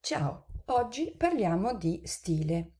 Ciao, oggi parliamo di stile.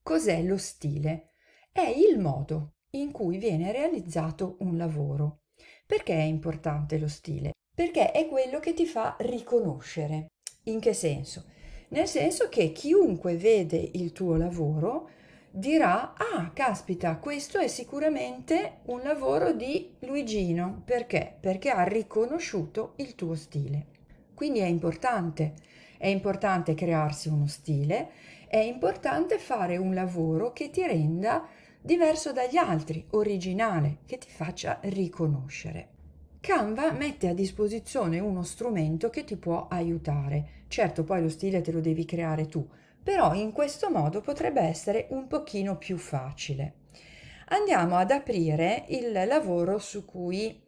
Cos'è lo stile? È il modo in cui viene realizzato un lavoro. Perché è importante lo stile? Perché è quello che ti fa riconoscere. In che senso? Nel senso che chiunque vede il tuo lavoro dirà, ah, caspita, questo è sicuramente un lavoro di Luigino. Perché? Perché ha riconosciuto il tuo stile. Quindi è importante è importante crearsi uno stile, è importante fare un lavoro che ti renda diverso dagli altri, originale, che ti faccia riconoscere. Canva mette a disposizione uno strumento che ti può aiutare. Certo, poi lo stile te lo devi creare tu, però in questo modo potrebbe essere un pochino più facile. Andiamo ad aprire il lavoro su cui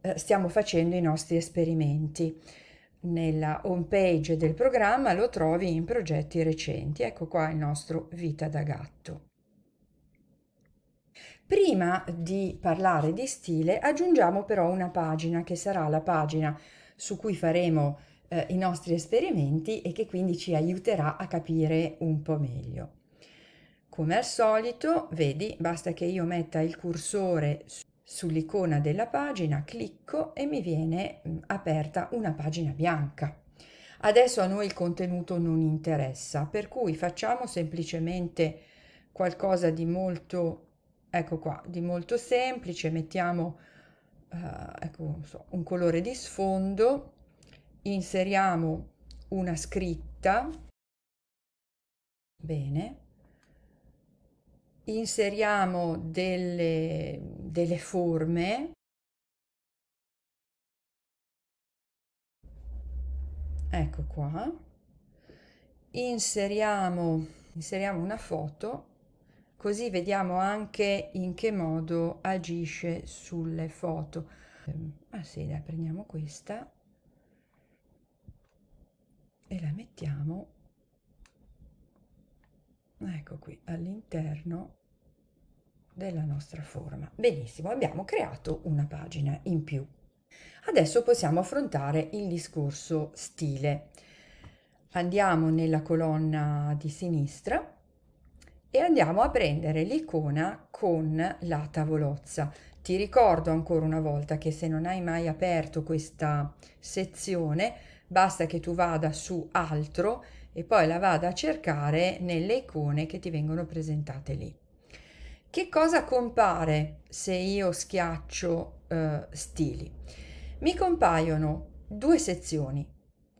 eh, stiamo facendo i nostri esperimenti. Nella home page del programma lo trovi in progetti recenti. Ecco qua il nostro Vita da gatto. Prima di parlare di stile aggiungiamo però una pagina che sarà la pagina su cui faremo eh, i nostri esperimenti e che quindi ci aiuterà a capire un po' meglio. Come al solito, vedi, basta che io metta il cursore Sull'icona della pagina clicco e mi viene mm, aperta una pagina bianca. Adesso a noi il contenuto non interessa, per cui facciamo semplicemente qualcosa di molto, ecco qua, di molto semplice, mettiamo uh, ecco, so, un colore di sfondo, inseriamo una scritta, bene, inseriamo delle, delle forme ecco qua inseriamo, inseriamo una foto così vediamo anche in che modo agisce sulle foto ehm, ah sì dai prendiamo questa e la mettiamo ecco qui all'interno della nostra forma benissimo abbiamo creato una pagina in più adesso possiamo affrontare il discorso stile andiamo nella colonna di sinistra e andiamo a prendere l'icona con la tavolozza ti ricordo ancora una volta che se non hai mai aperto questa sezione basta che tu vada su altro e poi la vada a cercare nelle icone che ti vengono presentate lì. Che cosa compare se io schiaccio eh, stili? Mi compaiono due sezioni,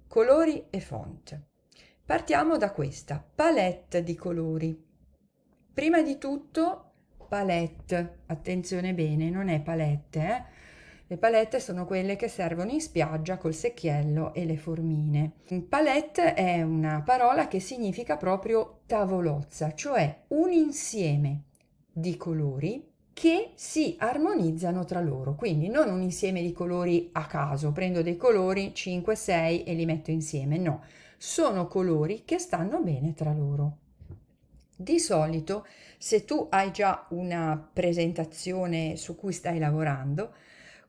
colori e font. Partiamo da questa, palette di colori. Prima di tutto palette, attenzione bene, non è palette, eh? Le palette sono quelle che servono in spiaggia col secchiello e le formine. Palette è una parola che significa proprio tavolozza, cioè un insieme di colori che si armonizzano tra loro, quindi non un insieme di colori a caso, prendo dei colori 5, 6 e li metto insieme, no, sono colori che stanno bene tra loro. Di solito, se tu hai già una presentazione su cui stai lavorando,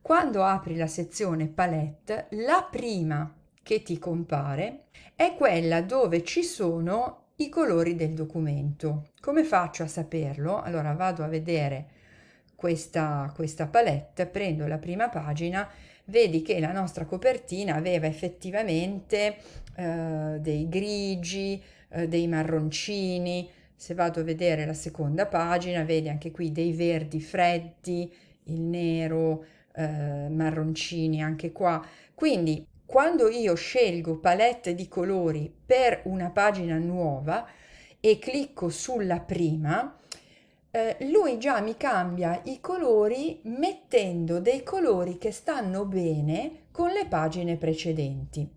quando apri la sezione palette, la prima che ti compare è quella dove ci sono i colori del documento. Come faccio a saperlo? Allora vado a vedere questa, questa palette, prendo la prima pagina, vedi che la nostra copertina aveva effettivamente eh, dei grigi, eh, dei marroncini. Se vado a vedere la seconda pagina, vedi anche qui dei verdi freddi, il nero, eh, marroncini anche qua. Quindi quando io scelgo palette di colori per una pagina nuova e clicco sulla prima, eh, lui già mi cambia i colori mettendo dei colori che stanno bene con le pagine precedenti.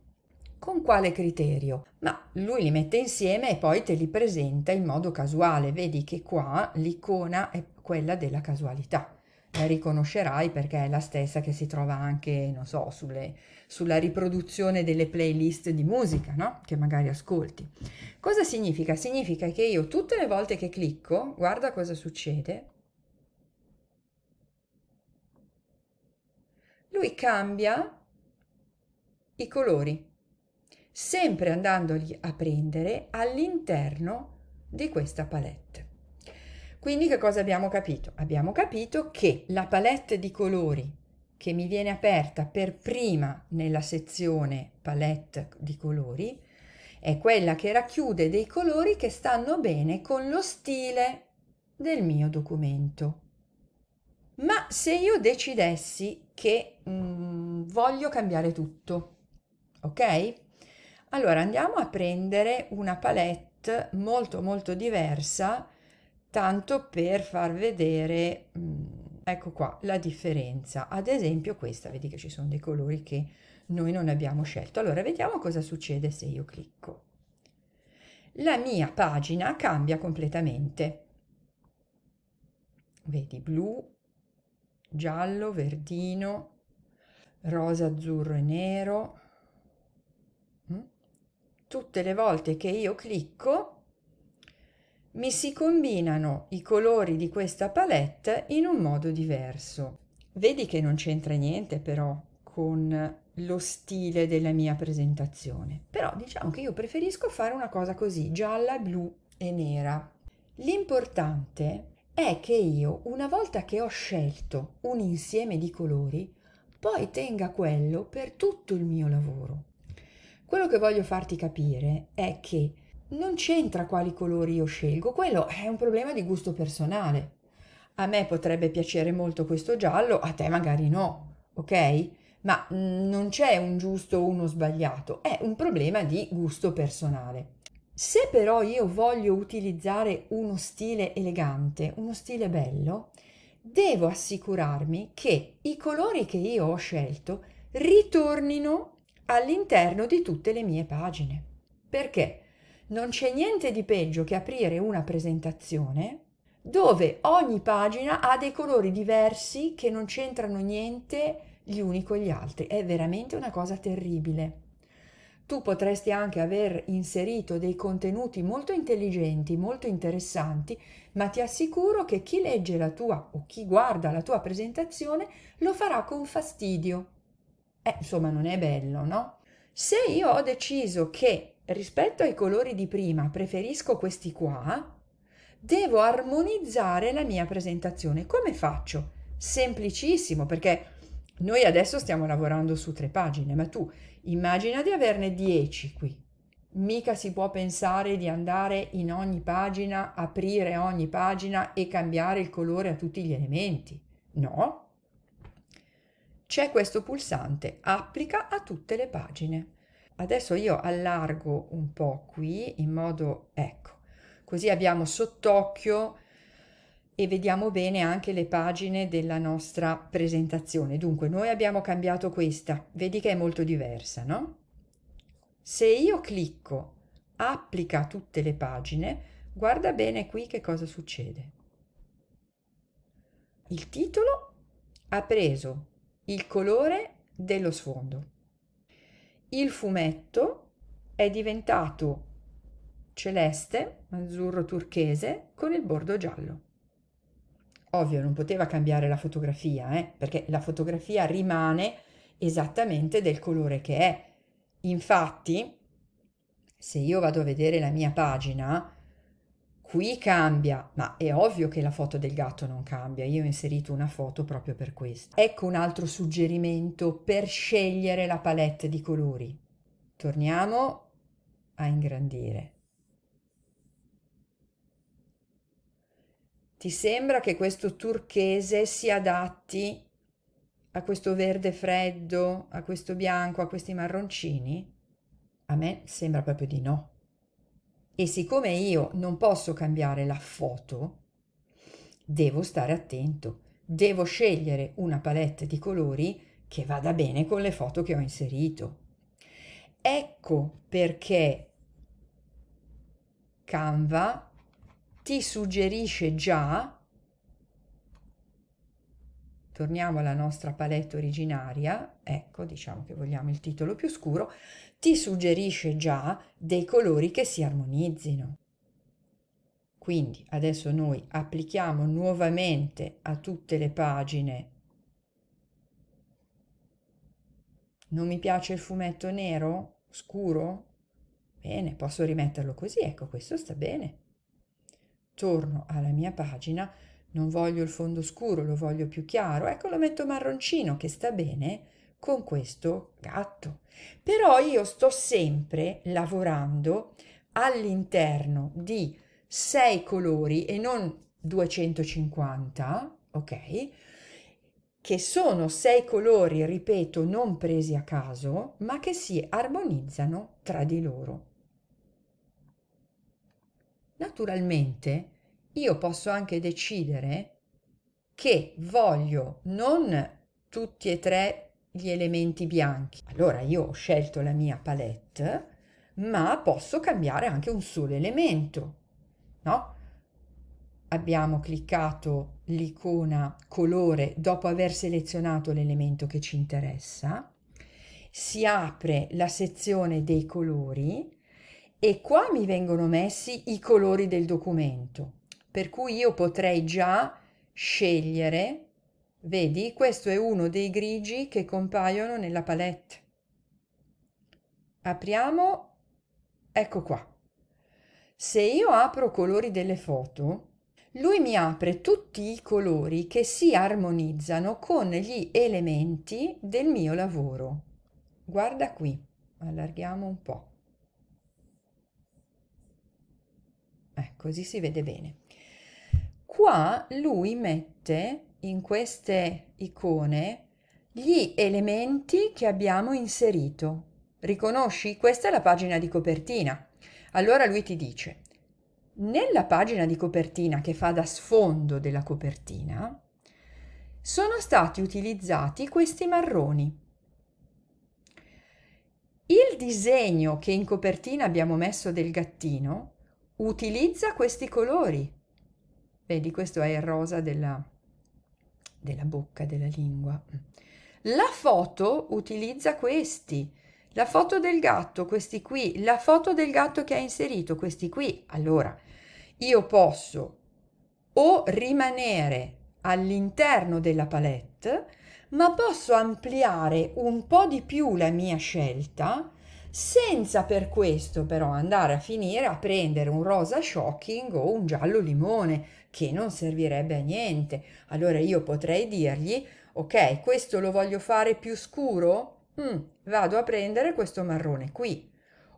Con quale criterio? Ma lui li mette insieme e poi te li presenta in modo casuale. Vedi che qua l'icona è quella della casualità la riconoscerai perché è la stessa che si trova anche, non so, sulle, sulla riproduzione delle playlist di musica, no? Che magari ascolti. Cosa significa? Significa che io tutte le volte che clicco, guarda cosa succede, lui cambia i colori, sempre andandoli a prendere all'interno di questa palette. Quindi che cosa abbiamo capito? Abbiamo capito che la palette di colori che mi viene aperta per prima nella sezione palette di colori è quella che racchiude dei colori che stanno bene con lo stile del mio documento. Ma se io decidessi che mm, voglio cambiare tutto, ok? Allora andiamo a prendere una palette molto molto diversa tanto per far vedere mm, ecco qua la differenza ad esempio questa vedi che ci sono dei colori che noi non abbiamo scelto allora vediamo cosa succede se io clicco la mia pagina cambia completamente vedi blu giallo verdino rosa azzurro e nero mm? tutte le volte che io clicco mi si combinano i colori di questa palette in un modo diverso. Vedi che non c'entra niente però con lo stile della mia presentazione, però diciamo che io preferisco fare una cosa così, gialla, blu e nera. L'importante è che io, una volta che ho scelto un insieme di colori, poi tenga quello per tutto il mio lavoro. Quello che voglio farti capire è che non c'entra quali colori io scelgo, quello è un problema di gusto personale. A me potrebbe piacere molto questo giallo, a te magari no, ok? Ma mm, non c'è un giusto o uno sbagliato, è un problema di gusto personale. Se però io voglio utilizzare uno stile elegante, uno stile bello, devo assicurarmi che i colori che io ho scelto ritornino all'interno di tutte le mie pagine. Perché? non c'è niente di peggio che aprire una presentazione dove ogni pagina ha dei colori diversi che non c'entrano niente gli uni con gli altri. È veramente una cosa terribile. Tu potresti anche aver inserito dei contenuti molto intelligenti, molto interessanti, ma ti assicuro che chi legge la tua o chi guarda la tua presentazione lo farà con fastidio. Eh, insomma, non è bello, no? Se io ho deciso che rispetto ai colori di prima preferisco questi qua, devo armonizzare la mia presentazione. Come faccio? Semplicissimo, perché noi adesso stiamo lavorando su tre pagine, ma tu immagina di averne dieci qui. Mica si può pensare di andare in ogni pagina, aprire ogni pagina e cambiare il colore a tutti gli elementi. No. C'è questo pulsante, applica a tutte le pagine. Adesso io allargo un po' qui in modo, ecco, così abbiamo sott'occhio e vediamo bene anche le pagine della nostra presentazione. Dunque, noi abbiamo cambiato questa, vedi che è molto diversa, no? Se io clicco applica tutte le pagine, guarda bene qui che cosa succede. Il titolo ha preso il colore dello sfondo il fumetto è diventato celeste, azzurro turchese, con il bordo giallo. Ovvio, non poteva cambiare la fotografia, eh, perché la fotografia rimane esattamente del colore che è. Infatti, se io vado a vedere la mia pagina, qui cambia, ma è ovvio che la foto del gatto non cambia, io ho inserito una foto proprio per questo. Ecco un altro suggerimento per scegliere la palette di colori. Torniamo a ingrandire. Ti sembra che questo turchese si adatti a questo verde freddo, a questo bianco, a questi marroncini? A me sembra proprio di no. E siccome io non posso cambiare la foto, devo stare attento, devo scegliere una palette di colori che vada bene con le foto che ho inserito. Ecco perché Canva ti suggerisce già torniamo alla nostra palette originaria, ecco diciamo che vogliamo il titolo più scuro, ti suggerisce già dei colori che si armonizzino. Quindi adesso noi applichiamo nuovamente a tutte le pagine Non mi piace il fumetto nero? Scuro? Bene, posso rimetterlo così, ecco questo sta bene. Torno alla mia pagina, non voglio il fondo scuro, lo voglio più chiaro. Ecco, lo metto marroncino che sta bene con questo gatto. Però io sto sempre lavorando all'interno di sei colori e non 250, ok? Che sono sei colori, ripeto, non presi a caso, ma che si armonizzano tra di loro. Naturalmente, io posso anche decidere che voglio non tutti e tre gli elementi bianchi. Allora io ho scelto la mia palette, ma posso cambiare anche un solo elemento, no? Abbiamo cliccato l'icona colore dopo aver selezionato l'elemento che ci interessa, si apre la sezione dei colori e qua mi vengono messi i colori del documento per cui io potrei già scegliere, vedi, questo è uno dei grigi che compaiono nella palette. Apriamo, ecco qua. Se io apro colori delle foto, lui mi apre tutti i colori che si armonizzano con gli elementi del mio lavoro. Guarda qui, allarghiamo un po'. eh, così si vede bene. Qua lui mette in queste icone gli elementi che abbiamo inserito. Riconosci? Questa è la pagina di copertina. Allora lui ti dice, nella pagina di copertina che fa da sfondo della copertina, sono stati utilizzati questi marroni. Il disegno che in copertina abbiamo messo del gattino utilizza questi colori Vedi, questo è il rosa della, della bocca, della lingua. La foto utilizza questi. La foto del gatto, questi qui. La foto del gatto che ha inserito, questi qui. Allora, io posso o rimanere all'interno della palette, ma posso ampliare un po' di più la mia scelta senza per questo però andare a finire a prendere un rosa shocking o un giallo limone che non servirebbe a niente. Allora io potrei dirgli, ok, questo lo voglio fare più scuro? Mm, vado a prendere questo marrone qui,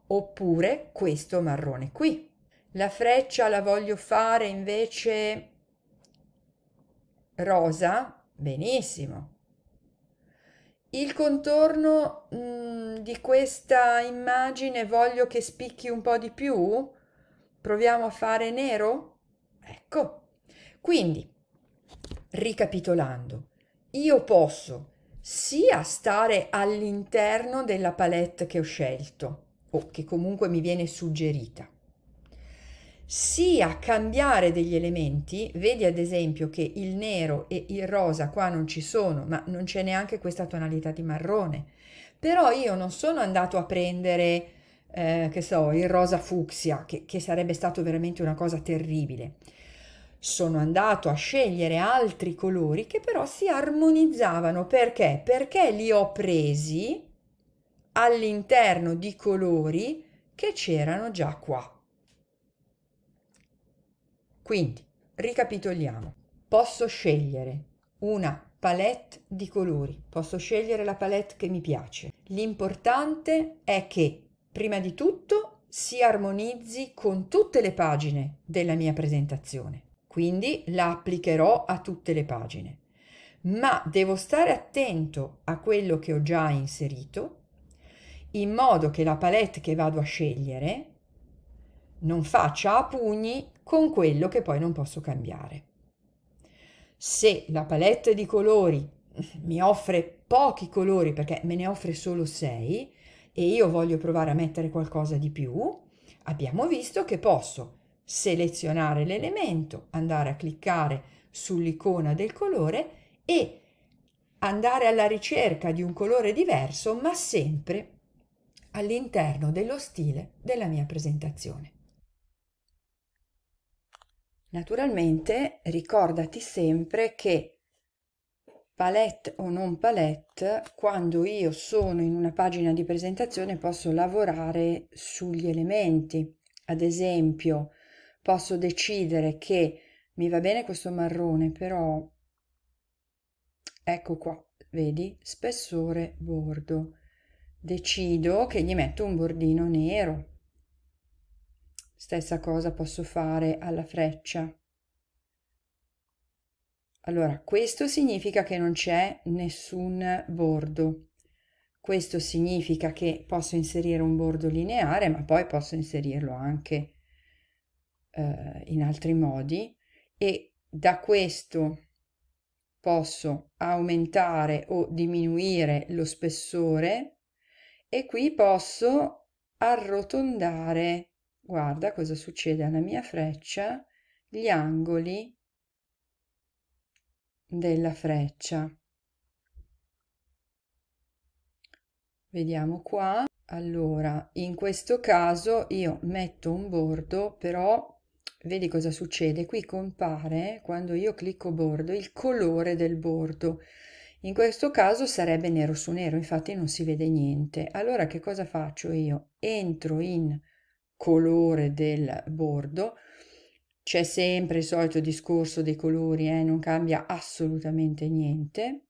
oppure questo marrone qui. La freccia la voglio fare invece rosa? Benissimo, il contorno, mh, mm, di questa immagine voglio che spicchi un po' di più? Proviamo a fare nero? Ecco. Quindi, ricapitolando, io posso sia stare all'interno della palette che ho scelto o che comunque mi viene suggerita sia cambiare degli elementi, vedi ad esempio che il nero e il rosa qua non ci sono, ma non c'è neanche questa tonalità di marrone. Però io non sono andato a prendere, eh, che so, il rosa fucsia, che, che sarebbe stato veramente una cosa terribile. Sono andato a scegliere altri colori che però si armonizzavano. Perché? Perché li ho presi all'interno di colori che c'erano già qua. Quindi, ricapitoliamo. Posso scegliere una palette di colori, posso scegliere la palette che mi piace. L'importante è che, prima di tutto, si armonizzi con tutte le pagine della mia presentazione. Quindi la applicherò a tutte le pagine. Ma devo stare attento a quello che ho già inserito, in modo che la palette che vado a scegliere non faccia a pugni con quello che poi non posso cambiare. Se la palette di colori mi offre pochi colori perché me ne offre solo sei e io voglio provare a mettere qualcosa di più, abbiamo visto che posso selezionare l'elemento, andare a cliccare sull'icona del colore e andare alla ricerca di un colore diverso ma sempre all'interno dello stile della mia presentazione. Naturalmente ricordati sempre che palette o non palette, quando io sono in una pagina di presentazione posso lavorare sugli elementi. Ad esempio, posso decidere che mi va bene questo marrone, però ecco qua, vedi, spessore bordo. Decido che gli metto un bordino nero, Stessa cosa posso fare alla freccia. Allora, questo significa che non c'è nessun bordo. Questo significa che posso inserire un bordo lineare, ma poi posso inserirlo anche eh, in altri modi e da questo posso aumentare o diminuire lo spessore e qui posso arrotondare guarda cosa succede alla mia freccia, gli angoli della freccia. Vediamo qua. Allora, in questo caso io metto un bordo, però vedi cosa succede? Qui compare, quando io clicco bordo, il colore del bordo. In questo caso sarebbe nero su nero, infatti non si vede niente. Allora che cosa faccio io? Entro in colore del bordo. C'è sempre il solito discorso dei colori, eh? non cambia assolutamente niente.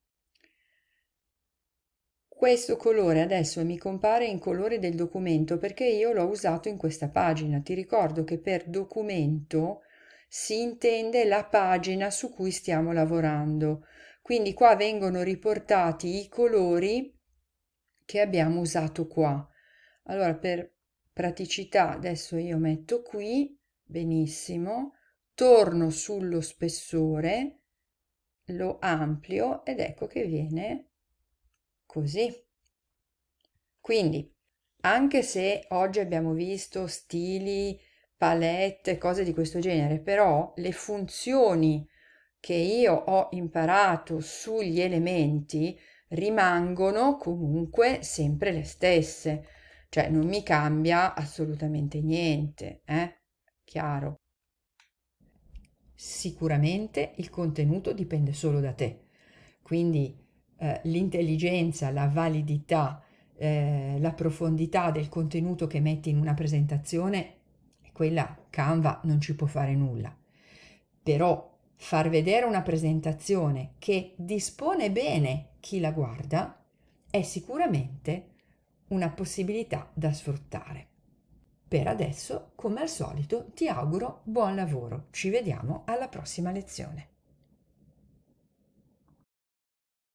Questo colore adesso mi compare in colore del documento perché io l'ho usato in questa pagina. Ti ricordo che per documento si intende la pagina su cui stiamo lavorando. Quindi qua vengono riportati i colori che abbiamo usato qua. Allora per praticità adesso io metto qui, benissimo, torno sullo spessore, lo amplio ed ecco che viene così. Quindi, anche se oggi abbiamo visto stili, palette, cose di questo genere, però le funzioni che io ho imparato sugli elementi rimangono comunque sempre le stesse cioè non mi cambia assolutamente niente, eh? Chiaro. Sicuramente il contenuto dipende solo da te, quindi eh, l'intelligenza, la validità, eh, la profondità del contenuto che metti in una presentazione, quella Canva non ci può fare nulla. Però far vedere una presentazione che dispone bene chi la guarda è sicuramente una possibilità da sfruttare. Per adesso, come al solito, ti auguro buon lavoro. Ci vediamo alla prossima lezione.